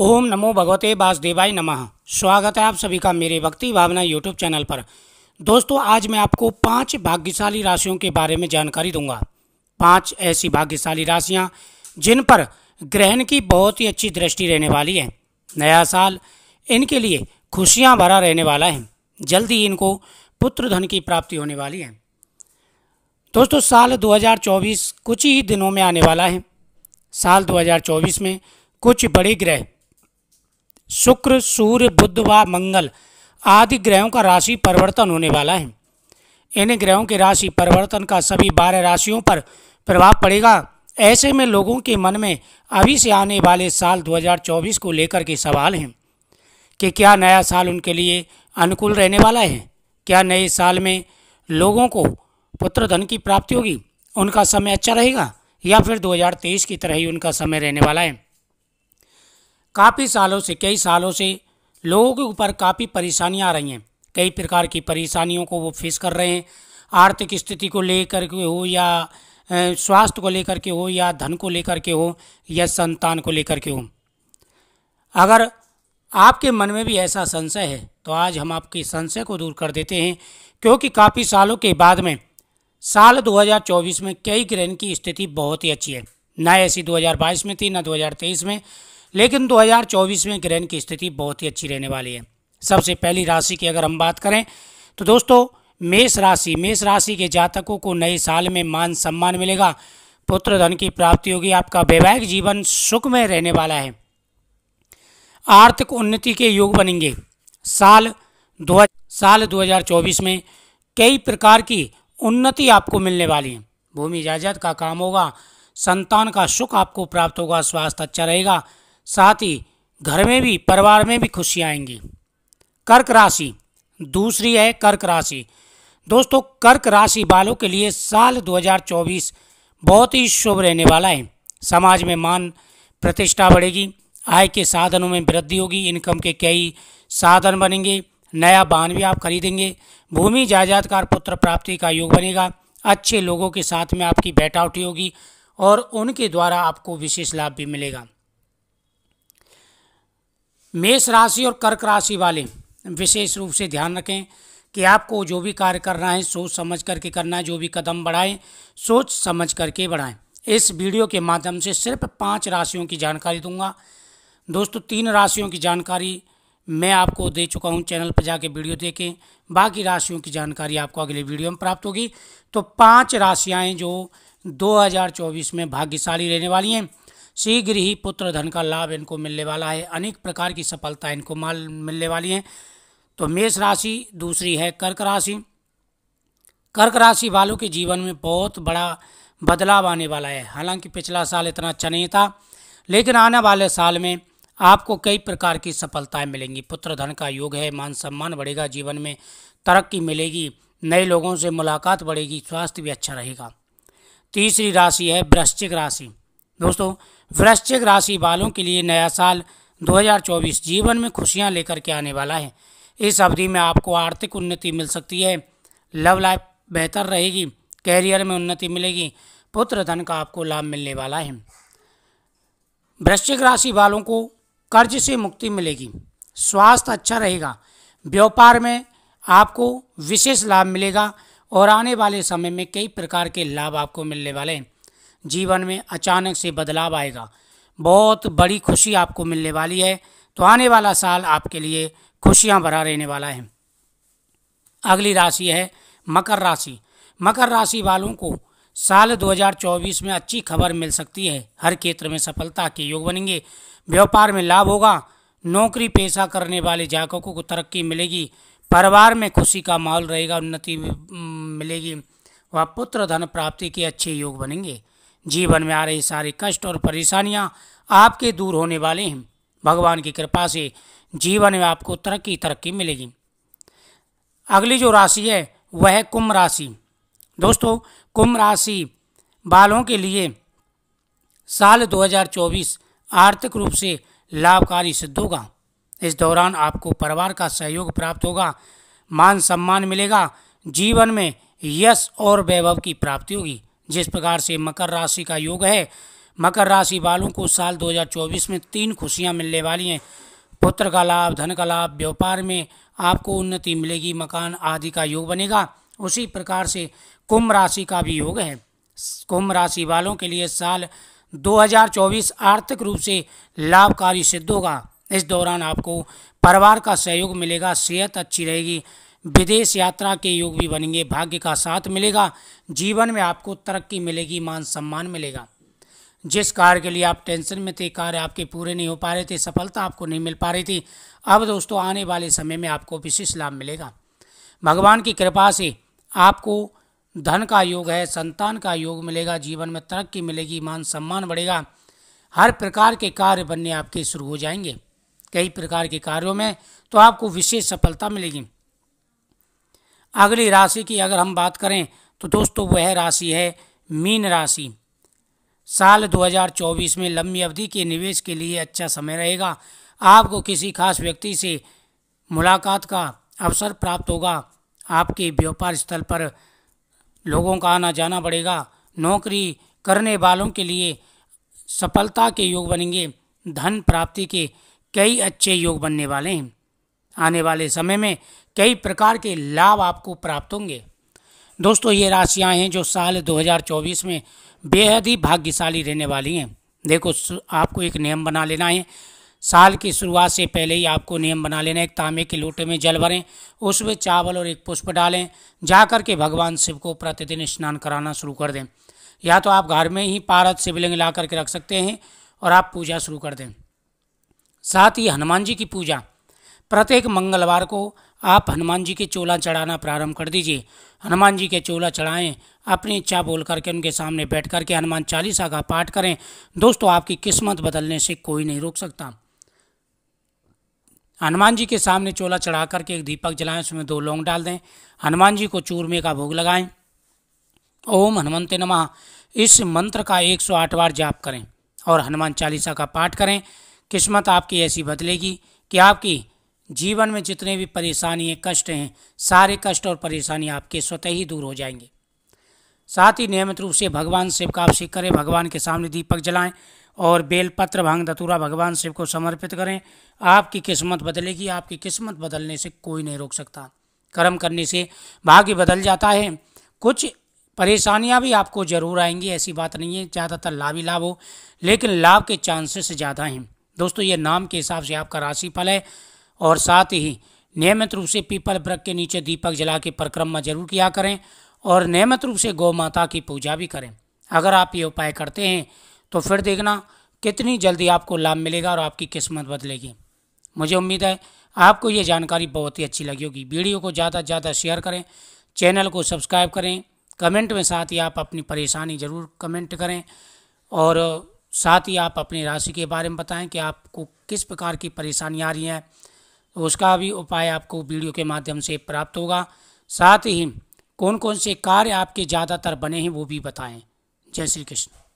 ओम नमो भगवते वासुदेवाय नमः स्वागत है आप सभी का मेरे भक्ति भावना यूट्यूब चैनल पर दोस्तों आज मैं आपको पांच भाग्यशाली राशियों के बारे में जानकारी दूंगा पांच ऐसी भाग्यशाली राशियां जिन पर ग्रहण की बहुत ही अच्छी दृष्टि रहने वाली है नया साल इनके लिए खुशियां भरा रहने वाला है जल्द ही इनको पुत्र धन की प्राप्ति होने वाली है दोस्तों साल 2024 कुछ ही दिनों में आने वाला है साल 2024 में कुछ बड़े ग्रह शुक्र सूर्य बुद्ध व मंगल आदि ग्रहों का राशि परिवर्तन होने वाला है इन ग्रहों के राशि परिवर्तन का सभी बारह राशियों पर प्रभाव पड़ेगा ऐसे में लोगों के मन में अभी से आने वाले साल 2024 को लेकर के सवाल हैं कि क्या नया साल उनके लिए अनुकूल रहने वाला है क्या नए साल में लोगों को पुत्र धन की प्राप्ति होगी उनका समय अच्छा रहेगा या फिर 2023 की तरह ही उनका समय रहने वाला है काफ़ी सालों से कई सालों से लोगों के ऊपर काफ़ी परेशानियाँ आ रही हैं कई प्रकार की परेशानियों को वो फेस कर रहे हैं आर्थिक स्थिति को लेकर के हो या स्वास्थ्य को लेकर के हो या धन को लेकर के हो या संतान को लेकर के हो अगर आपके मन में भी ऐसा संशय है तो आज हम आपके संशय को दूर कर देते हैं क्योंकि काफ़ी सालों के बाद में साल 2024 में कई ग्रहण की स्थिति बहुत ही अच्छी है ना ऐसी 2022 में थी ना 2023 में लेकिन 2024 में ग्रहण की स्थिति बहुत ही अच्छी रहने वाली है सबसे पहली राशि की अगर हम बात करें तो दोस्तों मेष राशि मेष राशि के जातकों को नए साल में मान सम्मान मिलेगा पुत्र धन की प्राप्ति होगी आपका वैवाहिक जीवन सुख में रहने वाला है आर्थिक उन्नति के योग बनेंगे साल दो साल 2024 में कई प्रकार की उन्नति आपको मिलने वाली है भूमि इजाजत का काम होगा संतान का सुख आपको प्राप्त होगा स्वास्थ्य अच्छा रहेगा साथ ही घर में भी परिवार में भी खुशियाँ आएंगी कर्क राशि दूसरी है कर्क राशि दोस्तों कर्क राशि वालों के लिए साल 2024 बहुत ही शुभ रहने वाला है समाज में मान प्रतिष्ठा बढ़ेगी आय के साधनों में वृद्धि होगी इनकम के कई साधन बनेंगे नया वाहन भी आप खरीदेंगे भूमि जायदाद का पुत्र प्राप्ति का योग बनेगा अच्छे लोगों के साथ में आपकी बैठावटी होगी और उनके द्वारा आपको विशेष लाभ भी मिलेगा मेष राशि और कर्क राशि वाले विशेष रूप से ध्यान रखें कि आपको जो भी कार्य करना है सोच समझ करके करना है जो भी कदम बढ़ाएं सोच समझ करके बढ़ाएं इस वीडियो के माध्यम से सिर्फ पांच राशियों की जानकारी दूंगा दोस्तों तीन राशियों की जानकारी मैं आपको दे चुका हूं चैनल पर जाके वीडियो देखें बाकी राशियों की जानकारी आपको अगले वीडियो में प्राप्त होगी तो पाँच राशियाँ जो दो में भाग्यशाली रहने वाली हैं शीघ्र ही पुत्र धन का लाभ इनको मिलने वाला है अनेक प्रकार की सफलता इनको माल मिलने वाली है तो मेष राशि दूसरी है कर्क राशि कर्क राशि वालों के जीवन में बहुत बड़ा बदलाव आने वाला है हालांकि पिछला साल इतना अच्छा नहीं था लेकिन आने वाले साल में आपको कई प्रकार की सफलताएं मिलेंगी पुत्र धन का योग है मान सम्मान बढ़ेगा जीवन में तरक्की मिलेगी नए लोगों से मुलाकात बढ़ेगी स्वास्थ्य भी अच्छा रहेगा तीसरी राशि है वृश्चिक राशि दोस्तों वृश्चिक राशि वालों के लिए नया साल 2024 जीवन में खुशियां लेकर के आने वाला है इस अवधि में आपको आर्थिक उन्नति मिल सकती है लव लाइफ बेहतर रहेगी कैरियर में उन्नति मिलेगी पुत्र धन का आपको लाभ मिलने वाला है वृश्चिक राशि वालों को कर्ज से मुक्ति मिलेगी स्वास्थ्य अच्छा रहेगा व्यापार में आपको विशेष लाभ मिलेगा और आने वाले समय में कई प्रकार के लाभ आपको मिलने वाले हैं जीवन में अचानक से बदलाव आएगा बहुत बड़ी खुशी आपको मिलने वाली है तो आने वाला साल आपके लिए खुशियाँ भरा रहने वाला है अगली राशि है मकर राशि मकर राशि वालों को साल 2024 में अच्छी खबर मिल सकती है हर क्षेत्र में सफलता के योग बनेंगे व्यापार में लाभ होगा नौकरी पेशा करने वाले जातकों को तरक्की मिलेगी परिवार में खुशी का माहौल रहेगा उन्नति मिलेगी व पुत्र धन प्राप्ति के अच्छे योग बनेंगे जीवन में आ रहे सारे कष्ट और परेशानियां आपके दूर होने वाले हैं भगवान की कृपा से जीवन में आपको तरक्की तरक्की मिलेगी अगली जो राशि है वह है कुंभ राशि दोस्तों कुंभ राशि बालों के लिए साल 2024 आर्थिक रूप से लाभकारी सिद्ध होगा इस दौरान आपको परिवार का सहयोग प्राप्त होगा मान सम्मान मिलेगा जीवन में यश और वैभव की प्राप्ति होगी जिस प्रकार से मकर राशि का योग है मकर राशि वालों को साल 2024 में तीन खुशियां मिलने वाली हैं पुत्र का लाभ धन का लाभ व्यापार में आपको उन्नति मिलेगी मकान आदि का योग बनेगा उसी प्रकार से कुंभ राशि का भी योग है कुंभ राशि वालों के लिए साल 2024 आर्थिक रूप से लाभकारी सिद्ध होगा इस दौरान आपको परिवार का सहयोग मिलेगा सेहत अच्छी रहेगी विदेश यात्रा के योग भी बनेंगे भाग्य का साथ मिलेगा जीवन में आपको तरक्की मिलेगी मान सम्मान मिलेगा जिस कार्य के लिए आप टेंशन में थे कार्य आपके पूरे नहीं हो पा रहे थे सफलता आपको नहीं मिल पा रही थी अब दोस्तों आने वाले समय में आपको विशेष लाभ मिलेगा भगवान की कृपा से आपको धन का योग है संतान का योग मिलेगा जीवन में तरक्की मिलेगी मान सम्मान बढ़ेगा हर प्रकार के कार्य बनने आपके शुरू हो जाएंगे कई प्रकार के कार्यों में तो आपको विशेष सफलता मिलेगी अगली राशि की अगर हम बात करें तो दोस्तों वह राशि है मीन राशि साल 2024 में लंबी अवधि के निवेश के लिए अच्छा समय रहेगा आपको किसी खास व्यक्ति से मुलाकात का अवसर प्राप्त होगा आपके व्यापार स्थल पर लोगों का आना जाना बढ़ेगा नौकरी करने वालों के लिए सफलता के योग बनेंगे धन प्राप्ति के कई अच्छे योग बनने वाले हैं आने वाले समय में कई प्रकार के लाभ आपको प्राप्त होंगे दोस्तों ये राशियाँ हैं जो साल 2024 में बेहद ही भाग्यशाली रहने वाली हैं देखो आपको एक नियम बना लेना है साल की शुरुआत से पहले ही आपको नियम बना लेना है एक तांबे के लोटे में जल भरें उसमें चावल और एक पुष्प डालें जाकर के भगवान शिव को प्रतिदिन स्नान कराना शुरू कर दें या तो आप घर में ही पारद शिवलिंग ला करके रख सकते हैं और आप पूजा शुरू कर दें साथ ही हनुमान जी की पूजा प्रत्येक मंगलवार को आप हनुमान जी के चोला चढ़ाना प्रारंभ कर दीजिए हनुमान जी के चोला चढ़ाएं अपनी इच्छा बोल करके उनके सामने बैठ करके हनुमान चालीसा का पाठ करें दोस्तों आपकी किस्मत बदलने से कोई नहीं रोक सकता हनुमान जी के सामने चोला चढ़ा करके एक दीपक जलाएं उसमें दो लौंग डाल दें हनुमान जी को चूरमे का भोग लगाएं ओम हनुमंते नमः इस मंत्र का एक सौ आठ बार जाप करें और हनुमान चालीसा का पाठ करें किस्मत आपकी ऐसी बदलेगी कि आपकी जीवन में जितने भी परेशानी कष्ट हैं सारे कष्ट और परेशानी आपके स्वतः ही दूर हो जाएंगे साथ ही नियमित रूप से भगवान शिव का आपसी करें भगवान के सामने दीपक जलाएं और बेलपत्र भांग धतूरा भगवान शिव को समर्पित करें आपकी किस्मत बदलेगी आपकी किस्मत बदलने से कोई नहीं रोक सकता कर्म करने से भाग्य बदल जाता है कुछ परेशानियां भी आपको जरूर आएंगी ऐसी बात नहीं है ज़्यादातर लाभ ही लाभ हो लेकिन लाभ के चांसेस ज़्यादा हैं दोस्तों ये नाम के हिसाब से आपका राशिफल है और साथ ही नियमित रूप से पीपल वृक्ष के नीचे दीपक जला के परिक्रमा जरूर किया करें और नियमित रूप से गौ माता की पूजा भी करें अगर आप ये उपाय करते हैं तो फिर देखना कितनी जल्दी आपको लाभ मिलेगा और आपकी किस्मत बदलेगी मुझे उम्मीद है आपको ये जानकारी बहुत ही अच्छी लगी होगी वीडियो को ज़्यादा से ज़्यादा शेयर करें चैनल को सब्सक्राइब करें कमेंट में साथ ही आप अपनी परेशानी ज़रूर कमेंट करें और साथ ही आप अपनी राशि के बारे में बताएं कि आपको किस प्रकार की परेशानी आ रही है उसका भी उपाय आपको वीडियो के माध्यम से प्राप्त होगा साथ ही कौन कौन से कार्य आपके ज़्यादातर बने हैं वो भी बताएं जय श्री कृष्ण